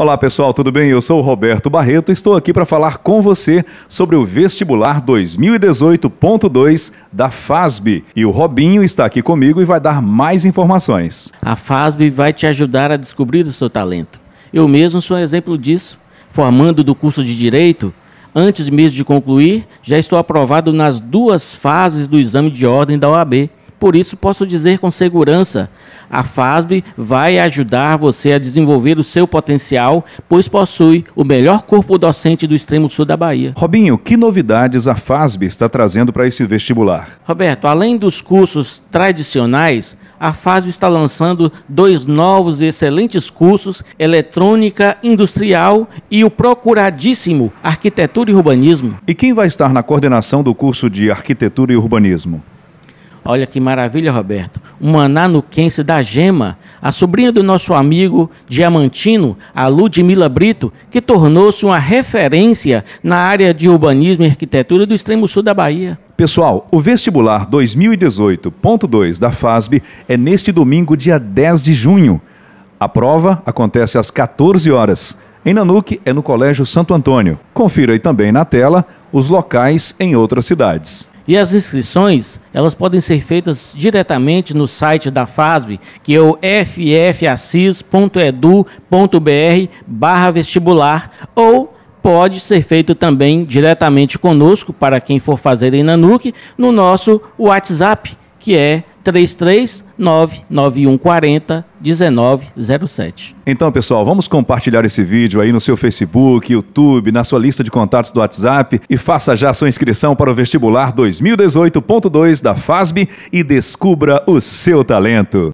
Olá pessoal, tudo bem? Eu sou o Roberto Barreto e estou aqui para falar com você sobre o vestibular 2018.2 da FASB. E o Robinho está aqui comigo e vai dar mais informações. A FASB vai te ajudar a descobrir o seu talento. Eu mesmo sou um exemplo disso, formando do curso de Direito. Antes mesmo de concluir, já estou aprovado nas duas fases do exame de ordem da OAB por isso, posso dizer com segurança: a FASB vai ajudar você a desenvolver o seu potencial, pois possui o melhor corpo docente do extremo sul da Bahia. Robinho, que novidades a FASB está trazendo para esse vestibular? Roberto, além dos cursos tradicionais, a FASB está lançando dois novos e excelentes cursos: Eletrônica Industrial e o procuradíssimo Arquitetura e Urbanismo. E quem vai estar na coordenação do curso de Arquitetura e Urbanismo? Olha que maravilha, Roberto. Uma nanuquense da Gema, a sobrinha do nosso amigo diamantino, a Ludmila Brito, que tornou-se uma referência na área de urbanismo e arquitetura do extremo sul da Bahia. Pessoal, o vestibular 2018.2 da FASB é neste domingo, dia 10 de junho. A prova acontece às 14 horas. Em Nanuque é no Colégio Santo Antônio. Confira aí também na tela os locais em outras cidades. E as inscrições, elas podem ser feitas diretamente no site da FASB, que é o ffassis.edu.br barra vestibular, ou pode ser feito também diretamente conosco, para quem for fazer em Nanuc, no nosso WhatsApp, que é 33991401907. Então, pessoal, vamos compartilhar esse vídeo aí no seu Facebook, YouTube, na sua lista de contatos do WhatsApp e faça já sua inscrição para o vestibular 2018.2 da FASB e descubra o seu talento.